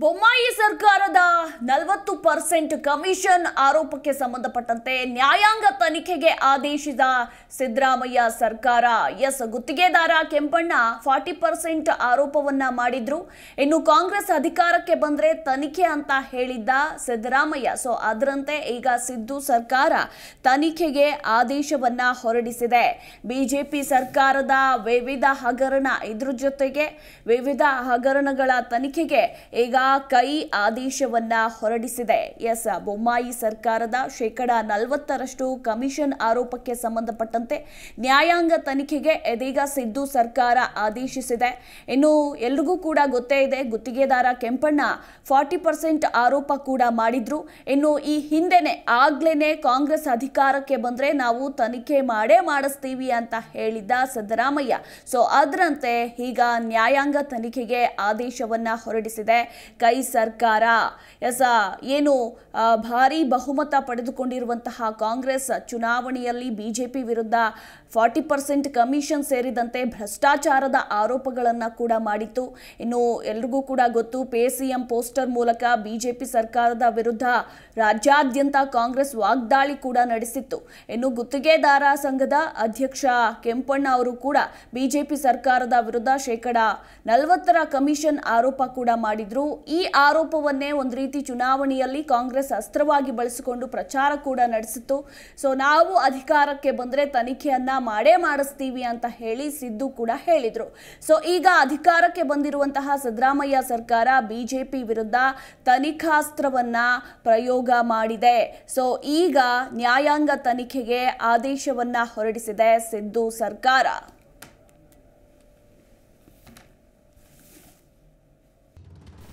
ಬೊಮ್ಮಾಯಿ ಸರ್ಕಾರದ ನಲವತ್ತು percent commission ಆರೋಪಕ್ಕೆ ಸಂಬಂಧಪಟ್ಟಂತೆ ನ್ಯಾಯಾಂಗ ತನಿಖೆಗೆ ಆದೇಶಿದ ಸಿದ್ದರಾಮಯ್ಯ ಸರ್ಕಾರ ಎಸ್ ಗುತ್ತಿಗೆದಾರ ಕೆಂಪಣ್ಣ ಫಾರ್ಟಿ ಪರ್ಸೆಂಟ್ ಆರೋಪವನ್ನ ಮಾಡಿದ್ರು ಇನ್ನು ಕಾಂಗ್ರೆಸ್ ಅಧಿಕಾರಕ್ಕೆ ಬಂದ್ರೆ ತನಿಖೆ ಅಂತ ಹೇಳಿದ್ದ ಸಿದ್ದರಾಮಯ್ಯ ಸೊ ಅದರಂತೆ ಈಗ ಸಿದ್ದು ಸರ್ಕಾರ ತನಿಖೆಗೆ ಆದೇಶವನ್ನ ಹೊರಡಿಸಿದೆ ಬಿಜೆಪಿ ಸರ್ಕಾರದ ವಿವಿಧ ಹಗರಣ ಇದ್ರ ಜೊತೆಗೆ ವಿವಿಧ ಹಗರಣಗಳ ತನಿಖೆಗೆ ಈಗ ಕೈ ಆದೇಶವನ್ನ ಹೊರಡಿಸಿದೆ ಎಸ್ ಬೊಮ್ಮಾಯಿ ಸರ್ಕಾರದ ಶೇಕಡ ನಲವತ್ತರಷ್ಟು ಕಮಿಷನ್ ಆರೋಪಕ್ಕೆ ಸಂಬಂಧಪಟ್ಟಂತೆ ನ್ಯಾಯಾಂಗ ತನಿಖೆಗೆ ಇದೀಗ ಸಿದ್ದು ಸರ್ಕಾರ ಆದೇಶಿಸಿದೆ ಇನ್ನು ಎಲ್ರಿಗೂ ಕೂಡ ಗೊತ್ತೇ ಇದೆ ಗುತ್ತಿಗೆದಾರ ಕೆಂಪಣ್ಣ ಫಾರ್ಟಿ ಪರ್ಸೆಂಟ್ ಆರೋಪ ಕೂಡ ಮಾಡಿದ್ರು ಇನ್ನು ಈ ಹಿಂದೆನೆ ಆಗ್ಲೇನೆ ಕಾಂಗ್ರೆಸ್ ಅಧಿಕಾರಕ್ಕೆ ಬಂದ್ರೆ ನಾವು ತನಿಖೆ ಮಾಡೇ ಮಾಡಿಸ್ತೀವಿ ಅಂತ ಹೇಳಿದ್ದ ಸಿದ್ದರಾಮಯ್ಯ ಸೊ ಅದರಂತೆ ಈಗ ನ್ಯಾಯಾಂಗ ತನಿಖೆಗೆ ಆದೇಶವನ್ನ ಹೊರಡಿಸಿದೆ ಕೈ ಸರ್ಕಾರ ಎಸ ಏನು ಭಾರಿ ಬಹುಮತ ಪಡೆದುಕೊಂಡಿರುವಂತಹ ಕಾಂಗ್ರೆಸ್ ಚುನಾವಣೆಯಲ್ಲಿ ಬಿಜೆಪಿ ವಿರುದ್ಧ ಫಾರ್ಟಿ ಪರ್ಸೆಂಟ್ ಕಮಿಷನ್ ಸೇರಿದಂತೆ ಭ್ರಷ್ಟಾಚಾರದ ಆರೋಪಗಳನ್ನು ಕೂಡ ಮಾಡಿತ್ತು ಇನ್ನು ಎಲ್ರಿಗೂ ಕೂಡ ಗೊತ್ತು ಸಿ ಎಂ ಪೋಸ್ಟರ್ ಮೂಲಕ ಬಿಜೆಪಿ ಸರ್ಕಾರದ ವಿರುದ್ಧ ರಾಜ್ಯಾದ್ಯಂತ ಕಾಂಗ್ರೆಸ್ ವಾಗ್ದಾಳಿ ಕೂಡ ನಡೆಸಿತ್ತು ಇನ್ನು ಗುತ್ತಿಗೆದಾರ ಸಂಘದ ಅಧ್ಯಕ್ಷ ಕೆಂಪಣ್ಣ ಅವರು ಕೂಡ ಬಿಜೆಪಿ ಸರ್ಕಾರದ ವಿರುದ್ಧ ಶೇಕಡ ನಲವತ್ತರ ಕಮಿಷನ್ ಆರೋಪ ಕೂಡ ಮಾಡಿದ್ರು ಈ ಆರೋಪವನ್ನೇ ಒಂದು ರೀತಿ ಚುನಾವಣೆಯಲ್ಲಿ ಕಾಂಗ್ರೆಸ್ ಅಸ್ತ್ರವಾಗಿ ಬಳಸಿಕೊಂಡು ಪ್ರಚಾರ ಕೂಡ ನಡೆಸಿತು ಸೊ ನಾವು ಅಧಿಕಾರಕ್ಕೆ ಬಂದರೆ ತನಿಖೆಯನ್ನು ಮಾಡೇ ಮಾಡಿಸ್ತೀವಿ ಅಂತ ಹೇಳಿ ಸಿದ್ದು ಕೂಡ ಹೇಳಿದರು ಸೊ ಈಗ ಅಧಿಕಾರಕ್ಕೆ ಬಂದಿರುವಂತಹ ಸಿದ್ದರಾಮಯ್ಯ ಸರ್ಕಾರ ಬಿಜೆಪಿ ವಿರುದ್ಧ ತನಿಖಾಸ್ತ್ರವನ್ನ ಪ್ರಯೋಗ ಮಾಡಿದೆ ಸೊ ಈಗ ನ್ಯಾಯಾಂಗ ತನಿಖೆಗೆ ಆದೇಶವನ್ನ ಹೊರಡಿಸಿದೆ ಸಿದ್ದು ಸರ್ಕಾರ